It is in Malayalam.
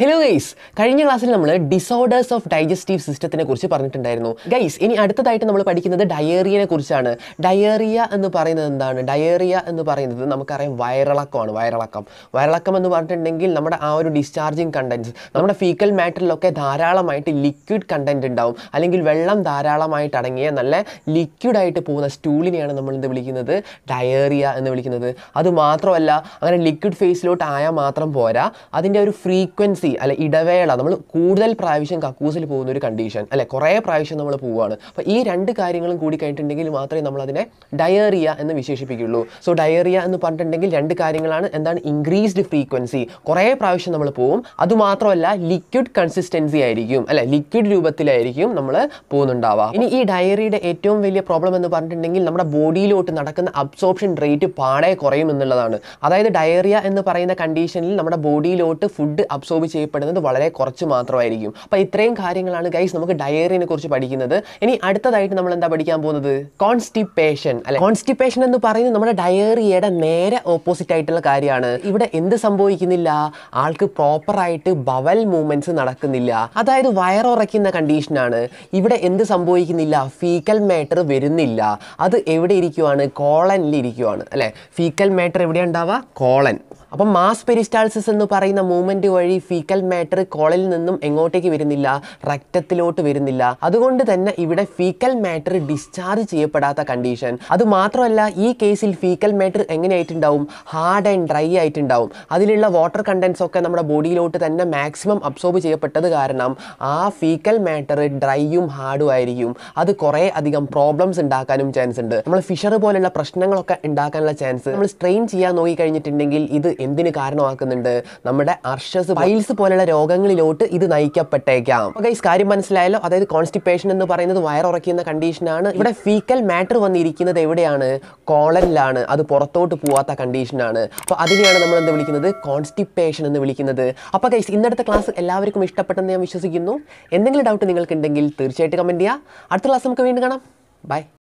ഹലോ ഗൈസ് കഴിഞ്ഞ ക്ലാസ്സിൽ നമ്മൾ ഡിസോർഡേഴ്സ് ഓഫ് ഡൈജസ്റ്റീവ് സിസ്റ്റത്തിനെ കുറിച്ച് പറഞ്ഞിട്ടുണ്ടായിരുന്നു ഗൈസ് ഇനി അടുത്തതായിട്ട് നമ്മൾ പഠിക്കുന്നത് ഡയേറിയനെ കുറിച്ചാണ് ഡയേറിയ എന്ന് പറയുന്നത് എന്താണ് ഡയേറിയ എന്ന് പറയുന്നത് നമുക്കറിയാം വയറിളക്കമാണ് വയറിളക്കം വയറിളക്കം എന്ന് പറഞ്ഞിട്ടുണ്ടെങ്കിൽ നമ്മുടെ ആ ഒരു ഡിസ്ചാർജിങ് കണ്ടൻസ് നമ്മുടെ ഫീക്കൽ മാറ്ററിലൊക്കെ ധാരാളമായിട്ട് ലിക്വിഡ് കണ്ടൻറ്റ് ഉണ്ടാവും അല്ലെങ്കിൽ വെള്ളം ധാരാളമായിട്ട് അടങ്ങിയ നല്ല ലിക്വിഡായിട്ട് പോകുന്ന സ്റ്റൂളിനെയാണ് നമ്മൾ എന്ത് വിളിക്കുന്നത് ഡയേറിയ എന്ന് വിളിക്കുന്നത് അത് മാത്രമല്ല അങ്ങനെ ലിക്വിഡ് ഫേസിലോട്ട് ആയാൽ മാത്രം പോരാ അതിൻ്റെ ഒരു ഫ്രീക്വൻസി സി അല്ലെ ഇടവേള നമ്മൾ കൂടുതൽ പ്രാവശ്യം കക്കൂസിൽ പോകുന്ന ഒരു കണ്ടീഷൻ അല്ലെ കുറേ പ്രാവശ്യം നമ്മൾ പോവുകയാണ് അപ്പോൾ ഈ രണ്ട് കാര്യങ്ങളും കൂടി കഴിഞ്ഞിട്ടുണ്ടെങ്കിൽ മാത്രമേ നമ്മൾ അതിനെ ഡയേറിയ എന്ന് വിശേഷിപ്പിക്കുള്ളൂ സോ ഡയേറിയ എന്ന് പറഞ്ഞിട്ടുണ്ടെങ്കിൽ രണ്ട് കാര്യങ്ങളാണ് എന്താണ് ഇൻക്രീസ്ഡ് ഫ്രീക്വൻസി കുറേ പ്രാവശ്യം നമ്മൾ പോവും അതുമാത്രമല്ല ലിക്വിഡ് കൺസിസ്റ്റൻസി ആയിരിക്കും അല്ലെ ലിക്വിഡ് രൂപത്തിലായിരിക്കും നമ്മൾ പോകുന്നുണ്ടാവുക ഇനി ഈ ഡയറിയുടെ ഏറ്റവും വലിയ പ്രോബ്ലം എന്ന് പറഞ്ഞിട്ടുണ്ടെങ്കിൽ നമ്മുടെ ബോഡിയിലോട്ട് നടക്കുന്ന അബ്സോർപ്ഷൻ റേറ്റ് പാടെ കുറയും എന്നുള്ളതാണ് അതായത് ഡയറിയ എന്ന് പറയുന്ന കണ്ടീഷനിൽ നമ്മുടെ ബോഡിയിലോട്ട് ഫുഡ് അബ്സോർബ് ചെയ്യപ്പെടുന്നത് വളരെ കുറച്ച് മാത്രമായിരിക്കും അപ്പോൾ ഇത്രയും കാര്യങ്ങളാണ് ഗൈസ് നമുക്ക് ഡയറിനെ കുറിച്ച് പഠിക്കുന്നത് ഇനി അടുത്തതായിട്ട് നമ്മൾ എന്താ പഠിക്കാൻ പോകുന്നത് കോൺസ്റ്റിപ്പേഷൻ അല്ലെ കോൺസ്റ്റിപ്പേഷൻ എന്ന് പറയുന്നത് നമ്മുടെ ഡയറിയുടെ നേരെ ഓപ്പോസിറ്റ് ആയിട്ടുള്ള കാര്യമാണ് ഇവിടെ എന്ത് സംഭവിക്കുന്നില്ല ആൾക്ക് പ്രോപ്പറായിട്ട് ബവൽ മൂവ്മെന്റ്സ് നടക്കുന്നില്ല അതായത് വയറുറയ്ക്കുന്ന കണ്ടീഷനാണ് ഇവിടെ എന്ത് സംഭവിക്കുന്നില്ല ഫീക്കൽ മാറ്റർ വരുന്നില്ല അത് എവിടെ ഇരിക്കുവാണ് കോളനിൽ ഇരിക്കുവാണ് അല്ലേ ഫീക്കൽ മാറ്റർ എവിടെയാണ് ഉണ്ടാവുക കോളൻ അപ്പം മാസ് പെരിസ്റ്റാൾസിസ് എന്ന് പറയുന്ന മൂവ്മെന്റ് വഴി ഫീ ഫീക്കൽ മാറ്റർ കോളിൽ നിന്നും എങ്ങോട്ടേക്ക് വരുന്നില്ല റക്തത്തിലോട്ട് വരുന്നില്ല അതുകൊണ്ട് തന്നെ ഇവിടെ ഫീക്കൽ മാറ്റർ ഡിസ്ചാർജ് ചെയ്യപ്പെടാത്ത കണ്ടീഷൻ അത് മാത്രമല്ല ഈ കേസിൽ ഫീക്കൽ മാറ്റർ എങ്ങനെയായിട്ടുണ്ടാവും ഹാർഡ് ആൻഡ് ഡ്രൈ ആയിട്ടുണ്ടാവും അതിലുള്ള വാട്ടർ കണ്ടൻസ് ഒക്കെ നമ്മുടെ ബോഡിയിലോട്ട് തന്നെ മാക്സിമം അബ്സോർബ് ചെയ്യപ്പെട്ടത് കാരണം ആ ഫീക്കൽ മാറ്റർ ഡ്രൈയും ഹാർഡും ആയിരിക്കും അത് കുറേ അധികം പ്രോബ്ലംസ് ഉണ്ടാക്കാനും ചാൻസ് ഉണ്ട് നമ്മൾ ഫിഷർ പോലുള്ള പ്രശ്നങ്ങളൊക്കെ ഉണ്ടാക്കാനുള്ള ചാൻസ് നമ്മൾ സ്ട്രെയിൻ ചെയ്യാൻ നോക്കി കഴിഞ്ഞിട്ടുണ്ടെങ്കിൽ ഇത് എന്തിന് കാരണമാക്കുന്നുണ്ട് നമ്മുടെ അർഷസ് ഫൈൽസ് പോലുള്ള രോഗങ്ങളിലോട്ട് ഇത് നയിക്കപ്പെട്ടേക്കാം ഗൈസ് കാര്യം മനസ്സിലായല്ലോ അതായത് കോൺസ്റ്റിപ്പേഷൻ എന്ന് പറയുന്നത് വയറുറയ്ക്കുന്ന കണ്ടീഷനാണ് ഇവിടെ ഫീക്കൽ മാറ്റർ വന്നിരിക്കുന്നത് എവിടെയാണ് കോളനിലാണ് അത് പുറത്തോട്ട് പോവാത്ത കണ്ടീഷനാണ് അപ്പോൾ അതിനെയാണ് നമ്മൾ എന്ത് വിളിക്കുന്നത് കോൺസ്റ്റിപ്പേഷൻ എന്ന് വിളിക്കുന്നത് അപ്പോൾ ഗൈസ് ഇന്നത്തെ ക്ലാസ് എല്ലാവർക്കും ഇഷ്ടപ്പെട്ടെന്ന് ഞാൻ വിശ്വസിക്കുന്നു എന്തെങ്കിലും ഡൗട്ട് നിങ്ങൾക്കുണ്ടെങ്കിൽ തീർച്ചയായിട്ടും കമൻറ്റ് ചെയ്യുക അടുത്ത ക്ലാസ് നമുക്ക് വീണ്ടും കാണാം ബൈ